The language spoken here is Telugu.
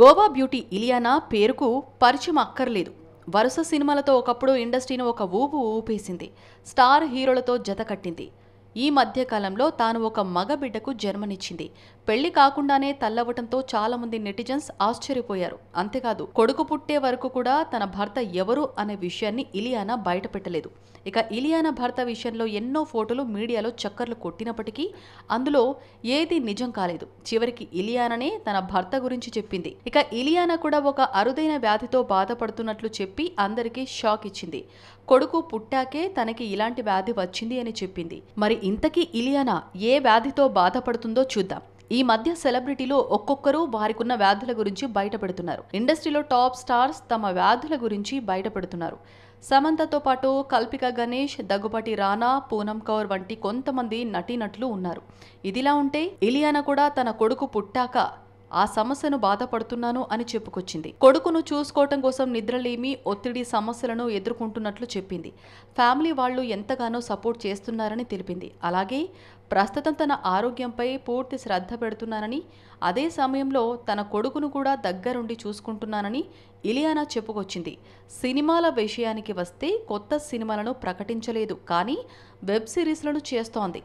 గోవా బ్యూటీ ఇలియానా పేరుకు పరిచయం అక్కర్లేదు వరుస సినిమాలతో ఒకప్పుడు ఇండస్ట్రీని ఒక ఊపు ఊపేసింది స్టార్ హీరోలతో జత కట్టింది ఈ మధ్యకాలంలో తాను ఒక మగ బిడ్డకు జన్మనిచ్చింది పెళ్లి కాకుండానే తల్లవటంతో చాలామంది నెటిజన్స్ ఆశ్చర్యపోయారు అంతేకాదు కొడుకు పుట్టే వరకు కూడా తన భర్త ఎవరు అనే విషయాన్ని ఇలియానా బయటపెట్టలేదు ఇక ఇలియానా భర్త విషయంలో ఎన్నో ఫోటోలు మీడియాలో చక్కర్లు కొట్టినప్పటికీ అందులో ఏది నిజం కాలేదు చివరికి ఇలియాననే తన భర్త గురించి చెప్పింది ఇక ఇలియానా కూడా ఒక అరుదైన వ్యాధితో బాధపడుతున్నట్లు చెప్పి అందరికీ షాక్ ఇచ్చింది కొడుకు పుట్టాకే తనకి ఇలాంటి వ్యాధి వచ్చింది అని చెప్పింది మరి ఇంతకీ ఇలియానా ఏ వ్యాధితో బాధపడుతుందో చూద్దాం ఈ మధ్య సెలబ్రిటీలు ఒక్కొక్కరు వారికున్న వ్యాధుల గురించి బయటపెడుతున్నారు ఇండస్ట్రీలో టాప్ స్టార్స్ తమ వ్యాధుల గురించి బయటపెడుతున్నారు సమంతతో పాటు కల్పిక గణేష్ దగ్గుపాటి రానా పూనం కౌర్ వంటి కొంతమంది నటీనటులు ఉన్నారు ఇదిలా ఉంటే ఇలియానా కూడా తన కొడుకు పుట్టాక ఆ సమస్యను బాధపడుతున్నాను అని చెప్పుకొచ్చింది కొడుకును చూసుకోవటం కోసం నిద్రలేమి ఒత్తిడి సమస్యలను ఎదుర్కొంటున్నట్లు చెప్పింది ఫ్యామిలీ వాళ్ళు ఎంతగానో సపోర్ట్ చేస్తున్నారని తెలిపింది అలాగే ప్రస్తుతం తన ఆరోగ్యంపై పూర్తి శ్రద్ధ పెడుతున్నానని అదే సమయంలో తన కొడుకును కూడా దగ్గరుండి చూసుకుంటున్నానని ఇలియానా చెప్పుకొచ్చింది సినిమాల విషయానికి వస్తే కొత్త సినిమాలను ప్రకటించలేదు కానీ వెబ్ సిరీస్లను చేస్తోంది